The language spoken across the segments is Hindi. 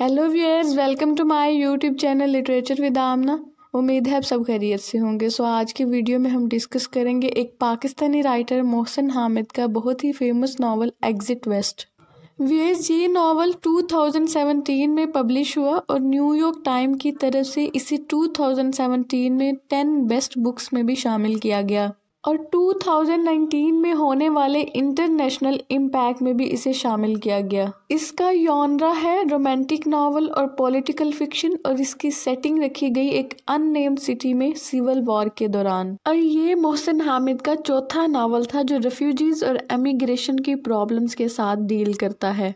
hello viewers welcome to my YouTube channel literature with Amna उम्मीद है आप सब खैरियत से होंगे सो आज की वीडियो में हम डिस्कस करेंगे एक पाकिस्तानी राइटर मोहसन हामिद का बहुत ही famous novel Exit West viewers ये नावल 2017 में पब्लिश हुआ और न्यूयॉर्क टाइम की तरफ से इसे 2017 में टेन बेस्ट बुक्स में भी शामिल किया गया और 2019 में होने वाले इंटरनेशनल इम्पैक्ट में भी इसे शामिल किया गया इसका यौनरा है रोमांटिक नावल और पॉलिटिकल फिक्शन और इसकी सेटिंग रखी गई एक अननेम्ड सिटी में सिविल वॉर के दौरान और ये मोहसिन हामिद का चौथा नावल था जो रेफ्यूजीज और एमिग्रेशन की प्रॉब्लम्स के साथ डील करता है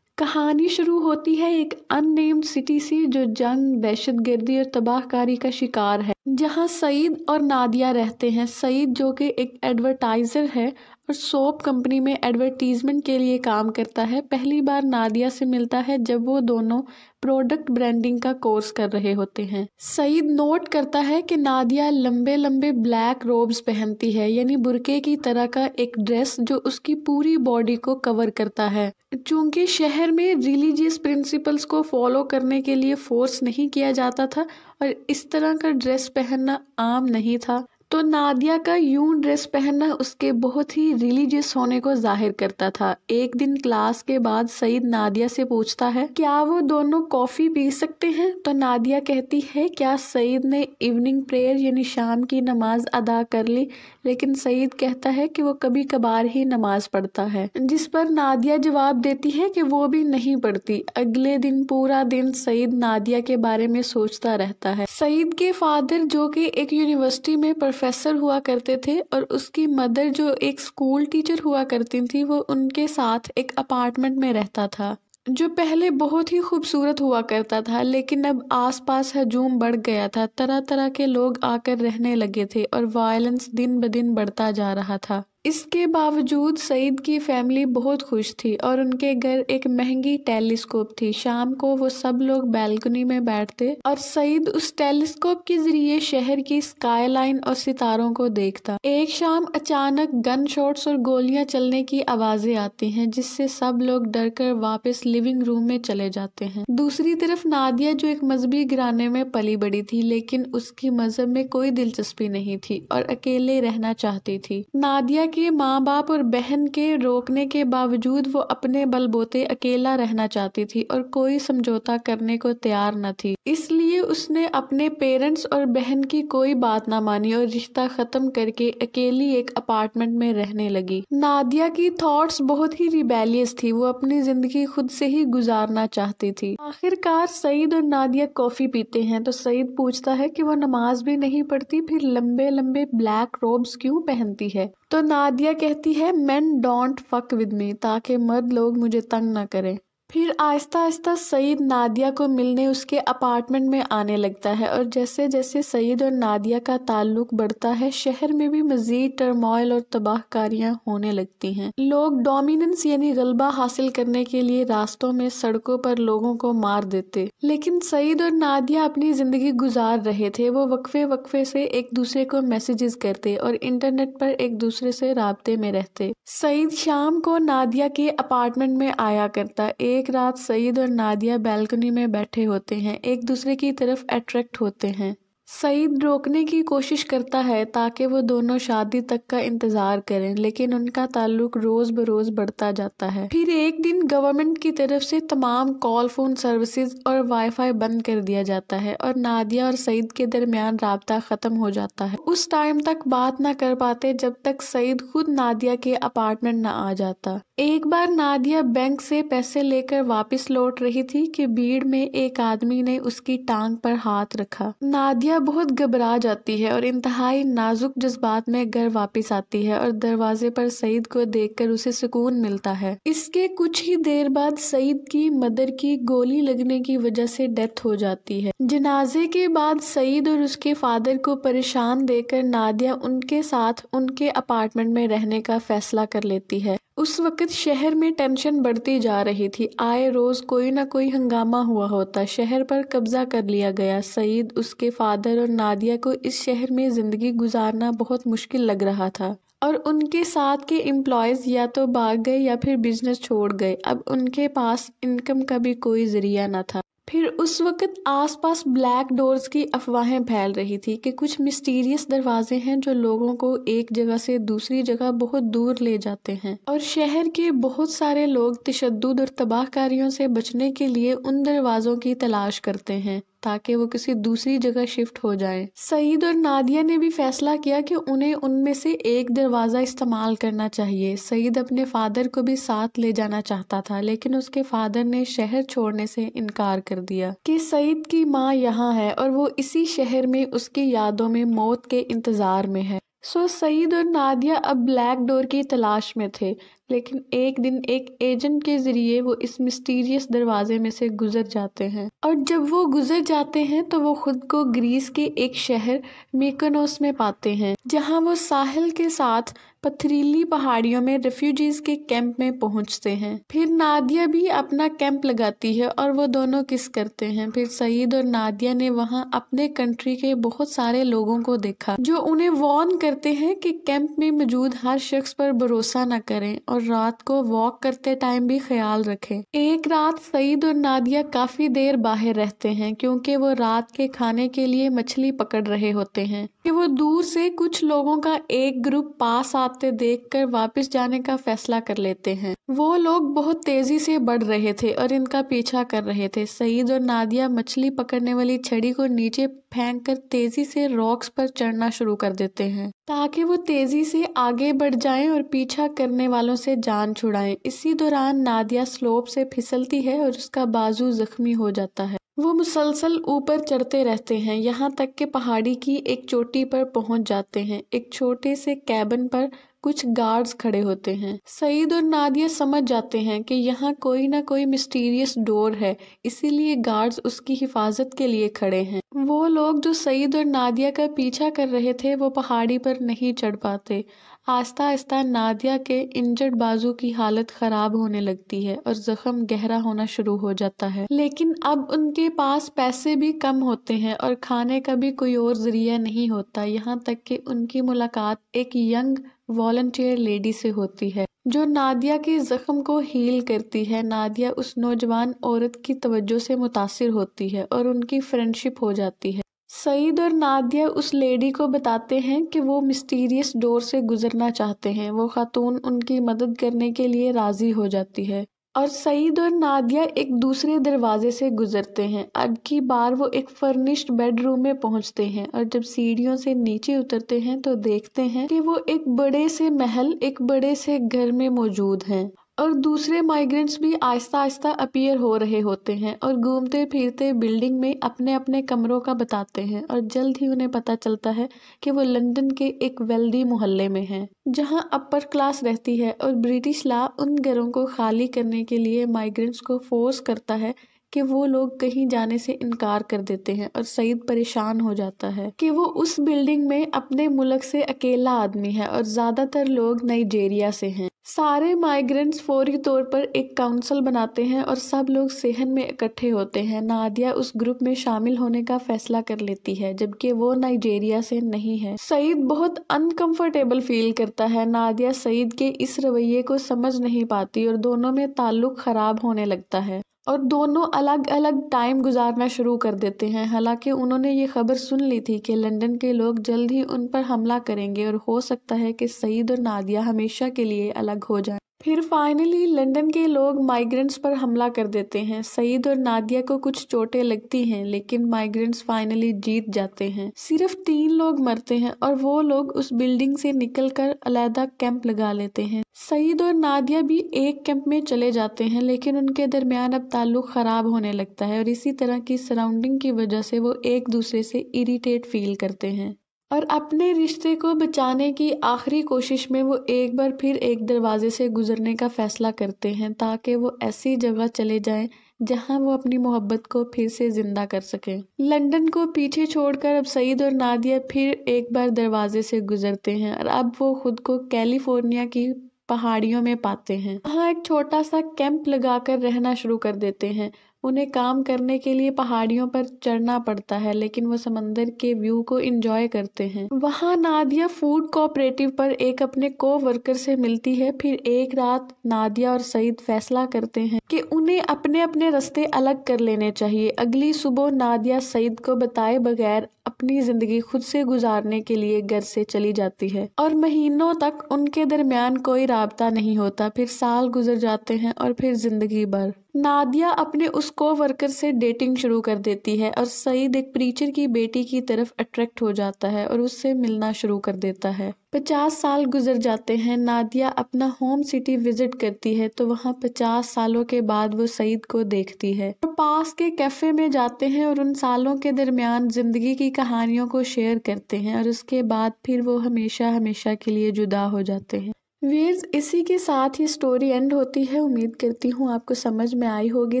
कहानी शुरू होती है एक अननेम्ड सिटी से जो जंग दहशतगर्दी और तबाहकारी का शिकार है जहाँ सईद और नादिया रहते हैं सईद जो कि एक एडवर्टाइज़र है और सोप कंपनी में एडवर्टीज़मेंट के लिए काम करता है पहली बार नादिया से मिलता है जब वो दोनों प्रोडक्ट ब्रांडिंग का कोर्स कर रहे होते हैं सईद नोट करता है कि नादिया लंबे लंबे ब्लैक रोब्स पहनती है यानी बुरके की तरह का एक ड्रेस जो उसकी पूरी बॉडी को कवर करता है चूंकि शहर में रिलीजियस प्रिंसिपल्स को फॉलो करने के लिए फोर्स नहीं किया जाता था और इस तरह का ड्रेस पहनना आम नहीं था तो नादिया का यूं ड्रेस पहनना उसके बहुत ही रिलीजियस होने को जाहिर करता था एक दिन क्लास के बाद सईद नादिया से पूछता है क्या वो दोनों कॉफ़ी पी सकते हैं तो नादिया कहती है क्या सईद ने इवनिंग प्रेयर यानी शाम की नमाज अदा कर ली लेकिन सईद कहता है कि वो कभी कभार ही नमाज पढ़ता है जिस पर नादिया जवाब देती है कि वो भी नहीं पढ़ती अगले दिन पूरा दिन सईद नादिया के बारे में सोचता रहता है सईद के फादर जो कि एक यूनिवर्सिटी में प्रोफेसर हुआ करते थे और उसकी मदर जो एक स्कूल टीचर हुआ करती थी वो उनके साथ एक अपार्टमेंट में रहता था जो पहले बहुत ही खूबसूरत हुआ करता था लेकिन अब आसपास हजूम बढ़ गया था तरह तरह के लोग आकर रहने लगे थे और वायलेंस दिन ब दिन बढ़ता जा रहा था इसके बावजूद सईद की फैमिली बहुत खुश थी और उनके घर एक महंगी टेलीस्कोप थी शाम को वो सब लोग बैल्कनी में बैठते और सईद उस टेलीस्कोप के जरिए शहर की स्काईलाइन और सितारों को देखता एक शाम अचानक गन शॉट्स और गोलियां चलने की आवाजें आती हैं जिससे सब लोग डर कर वापस लिविंग रूम में चले जाते हैं दूसरी तरफ नादिया जो एक मजहबी घराने में पली बड़ी थी लेकिन उसकी मजहब में कोई दिलचस्पी नहीं थी और अकेले रहना चाहती थी नादिया कि माँ बाप और बहन के रोकने के बावजूद वो अपने बलबोते अकेला रहना चाहती थी और कोई समझौता करने को तैयार न थी इसलिए उसने अपने पेरेंट्स और बहन की कोई बात ना मानी और रिश्ता खत्म करके अकेली एक अपार्टमेंट में रहने लगी नादिया की थॉट्स बहुत ही रिबेलियस थी वो अपनी जिंदगी खुद से ही गुजारना चाहती थी आखिरकार सईद और नादिया कॉफी पीते हैं तो सईद पूछता है कि वो नमाज भी नहीं पढ़ती फिर लंबे लंबे ब्लैक रोब्स क्यों पहनती है तो ना नादिया कहती है man don't fuck with me ताकि मर्द लोग मुझे तंग ना करें फिर आहिस्ता आहिस्ता सईद नादिया को मिलने उसके अपार्टमेंट में आने लगता है और जैसे जैसे सईद और नादिया का ताल्लुक बढ़ता है शहर में भी मजीद टर्मोइल और तबाहकारियां होने लगती हैं लोग डोमिनेंस यानी गलबा हासिल करने के लिए रास्तों में सड़कों पर लोगों को मार देते लेकिन सईद और नादिया अपनी जिंदगी गुजार रहे थे वो वक्फे वक्फे से एक दूसरे को मैसेजेस करते और इंटरनेट पर एक दूसरे से रबते में रहते सईद शाम को नादिया के अपार्टमेंट में आया करता एक एक रात सईद और नादिया बैल्कनी में बैठे होते हैं एक दूसरे की तरफ अट्रैक्ट होते हैं सईद रोकने की कोशिश करता है ताकि वो दोनों शादी तक का इंतज़ार करें लेकिन उनका ताल्लुक रोज़ बरोज़ बढ़ता जाता है फिर एक दिन गवर्नमेंट की तरफ से तमाम कॉल फ़ोन सर्विसेज और वाईफाई बंद कर दिया जाता है और नादिया और सईद के दरमियान रबता ख़त्म हो जाता है उस टाइम तक बात ना कर पाते जब तक सईद खुद नादिया के अपार्टमेंट ना आ जाता एक बार नादिया बैंक से पैसे लेकर वापस लौट रही थी कि भीड़ में एक आदमी ने उसकी टांग पर हाथ रखा नादिया बहुत घबरा जाती है और इंतहाई नाजुक जज्बात में घर वापस आती है और दरवाजे पर सईद को देखकर उसे सुकून मिलता है इसके कुछ ही देर बाद सईद की मदर की गोली लगने की वजह से डेथ हो जाती है जनाजे के बाद सईद और उसके फादर को परेशान देकर नादिया उनके साथ उनके अपार्टमेंट में रहने का फैसला कर लेती है उस वक्त शहर में टेंशन बढ़ती जा रही थी आए रोज़ कोई ना कोई हंगामा हुआ होता शहर पर कब्ज़ा कर लिया गया सईद उसके फादर और नादिया को इस शहर में ज़िंदगी गुजारना बहुत मुश्किल लग रहा था और उनके साथ के एम्प्लॉयज़ या तो भाग गए या फिर बिजनेस छोड़ गए अब उनके पास इनकम का भी कोई ज़रिया ना था फिर उस वक्त आसपास ब्लैक डोर्स की अफवाहें फैल रही थी कि कुछ मिस्टीरियस दरवाजे हैं जो लोगों को एक जगह से दूसरी जगह बहुत दूर ले जाते हैं और शहर के बहुत सारे लोग तशद और तबाहकारियों से बचने के लिए उन दरवाजों की तलाश करते हैं ताकि वो किसी दूसरी जगह शिफ्ट हो जाए सईद और नादिया ने भी फैसला किया कि उन्हें उनमें से एक दरवाज़ा इस्तेमाल करना चाहिए सईद अपने फादर को भी साथ ले जाना चाहता था लेकिन उसके फादर ने शहर छोड़ने से इनकार कर दिया कि सईद की माँ यहाँ है और वो इसी शहर में उसकी यादों में मौत के इंतज़ार में है सो so, सईद और नादिया अब ब्लैक डोर की तलाश में थे लेकिन एक दिन एक एजेंट के ज़रिए वो इस मिस्टीरियस दरवाजे में से गुजर जाते हैं और जब वो गुजर जाते हैं तो वो खुद को ग्रीस के एक शहर मेकनोस में पाते हैं जहाँ वो साहिल के साथ पथरीली पहाड़ियों में रेफ्यूजीज के कैंप में पहुंचते हैं फिर नादिया भी अपना कैंप लगाती है और वो दोनों किस करते हैं फिर सईद और नादिया ने वहां अपने कंट्री के बहुत सारे लोगों को देखा जो उन्हें वार्न करते हैं कि कैंप में मौजूद हर शख्स पर भरोसा न करें और और रात को वॉक करते टाइम भी ख्याल रखें एक रात सईद और नादिया काफ़ी देर बाहर रहते हैं क्योंकि वो रात के खाने के लिए मछली पकड़ रहे होते हैं कि वो दूर से कुछ लोगों का एक ग्रुप पास आते देखकर वापस जाने का फैसला कर लेते हैं वो लोग बहुत तेजी से बढ़ रहे थे और इनका पीछा कर रहे थे सईद और नादिया मछली पकड़ने वाली छड़ी को नीचे फेंक कर तेजी से रॉक्स पर चढ़ना शुरू कर देते हैं ताकि वो तेज़ी से आगे बढ़ जाएं और पीछा करने वालों से जान छुड़ाएं इसी दौरान नादिया स्लोप से फिसलती है और उसका बाजू जख्मी हो जाता है वो मुसलसल ऊपर चढ़ते रहते हैं यहाँ तक कि पहाड़ी की एक चोटी पर पहुँच जाते हैं एक छोटे से कैबन पर कुछ गार्ड्स खड़े होते हैं सईद और नादिया समझ जाते हैं कि यहाँ कोई ना कोई मिस्टीरियस डोर है इसीलिए गार्ड्स उसकी हिफाजत के लिए खड़े हैं वो लोग जो सईद और नादिया का पीछा कर रहे थे वो पहाड़ी पर नहीं चढ़ पाते आस्ता आस्ता नादिया के इंजर्ड बाजू की हालत खराब होने लगती है और जख्म गहरा होना शुरू हो जाता है लेकिन अब उनके पास पैसे भी कम होते हैं और खाने का भी कोई और जरिया नहीं होता यहाँ तक कि उनकी मुलाकात एक यंग वॉल्टियर लेडी से होती है जो नादिया के ज़ख्म को हील करती है नादिया उस नौजवान औरत की तवज्जो से मुतासर होती है और उनकी फ्रेंडशिप हो जाती है सईद और नादिया उस लेडी को बताते हैं कि वो मिस्टीरियस डोर से गुजरना चाहते हैं वो खातून उनकी मदद करने के लिए राज़ी हो जाती है और सईद और नादिया एक दूसरे दरवाजे से गुजरते हैं अब की बार वो एक फर्निश्ड बेडरूम में पहुंचते हैं और जब सीढ़ियों से नीचे उतरते हैं तो देखते हैं कि वो एक बड़े से महल एक बड़े से घर में मौजूद हैं और दूसरे माइग्रेंट्स भी आहिस्ता आहिस्ता अपीयर हो रहे होते हैं और घूमते फिरते बिल्डिंग में अपने अपने कमरों का बताते हैं और जल्द ही उन्हें पता चलता है कि वो लंदन के एक वेल्दी मोहल्ले में हैं जहां अपर क्लास रहती है और ब्रिटिश ला उन घरों को खाली करने के लिए माइग्रेंट्स को फोर्स करता है कि वो लोग कहीं जाने से इनकार कर देते हैं और सईद परेशान हो जाता है कि वो उस बिल्डिंग में अपने मुल्क से अकेला आदमी है और ज़्यादातर लोग नाइजेरिया से हैं सारे माइग्रेंट्स फौरी तौर पर एक काउंसिल बनाते हैं और सब लोग सेहन में इकट्ठे होते हैं नादिया उस ग्रुप में शामिल होने का फैसला कर लेती है जबकि वो नाइजेरिया से नहीं है सईद बहुत अनकंफर्टेबल फील करता है नादिया सईद के इस रवैये को समझ नहीं पाती और दोनों में ताल्लुक खराब होने लगता है और दोनों अलग अलग टाइम गुजारना शुरू कर देते हैं हालांकि उन्होंने ये खबर सुन ली थी कि लंदन के लोग जल्द ही उन पर हमला करेंगे और हो सकता है कि सईद और नादिया हमेशा के लिए अलग हो जाएं फिर फाइनली लंदन के लोग माइग्रेंट्स पर हमला कर देते हैं सईद और नादिया को कुछ चोटें लगती हैं लेकिन माइग्रेंट्स फाइनली जीत जाते हैं सिर्फ तीन लोग मरते हैं और वो लोग उस बिल्डिंग से निकलकर अलहदा कैंप लगा लेते हैं सईद और नादिया भी एक कैंप में चले जाते हैं लेकिन उनके दरमियान अब ताल्लुक ख़राब होने लगता है और इसी तरह की सराउंडिंग की वजह से वो एक दूसरे से इरीटेट फील करते हैं और अपने रिश्ते को बचाने की आखिरी कोशिश में वो एक बार फिर एक दरवाजे से गुजरने का फ़ैसला करते हैं ताकि वो ऐसी जगह चले जाएं जहां वो अपनी मोहब्बत को फिर से ज़िंदा कर सकें लंदन को पीछे छोड़कर अब सईद और नादिया फिर एक बार दरवाजे से गुजरते हैं और अब वो खुद को कैलिफोर्निया की पहाड़ियों में पाते हैं वहाँ एक छोटा सा कैंप लगाकर रहना शुरू कर देते हैं उन्हें काम करने के लिए पहाड़ियों पर चढ़ना पड़ता है लेकिन वो समंदर के व्यू को इंजॉय करते हैं वहाँ नादिया फूड कोऑपरेटिव पर एक अपने को वर्कर से मिलती है फिर एक रात नादिया और सईद फैसला करते हैं कि उन्हें अपने अपने रास्ते अलग कर लेने चाहिए अगली सुबह नादिया सईद को बताए बगैर अपनी जिंदगी खुद से गुजारने के लिए घर से चली जाती है और महीनों तक उनके दरमियान कोई रबता नहीं होता फिर साल गुजर जाते हैं और फिर जिंदगी भर नादिया अपने उस को वर्कर से डेटिंग शुरू कर देती है और सईद एक प्रीचर की बेटी की तरफ अट्रैक्ट हो जाता है और उससे मिलना शुरू कर देता है पचास साल गुजर जाते हैं नादिया अपना होम सिटी विजिट करती है तो वहाँ पचास सालों के बाद वो सईद को देखती है और पास के कैफे में जाते हैं और उन सालों के दरमियान जिंदगी की कहानियों को शेयर करते हैं और उसके बाद फिर वो हमेशा हमेशा के लिए जुदा हो जाते हैं वीर्स इसी के साथ ही स्टोरी एंड होती है उम्मीद करती हूँ आपको समझ में आई होगी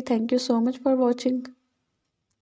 thank you so much for watching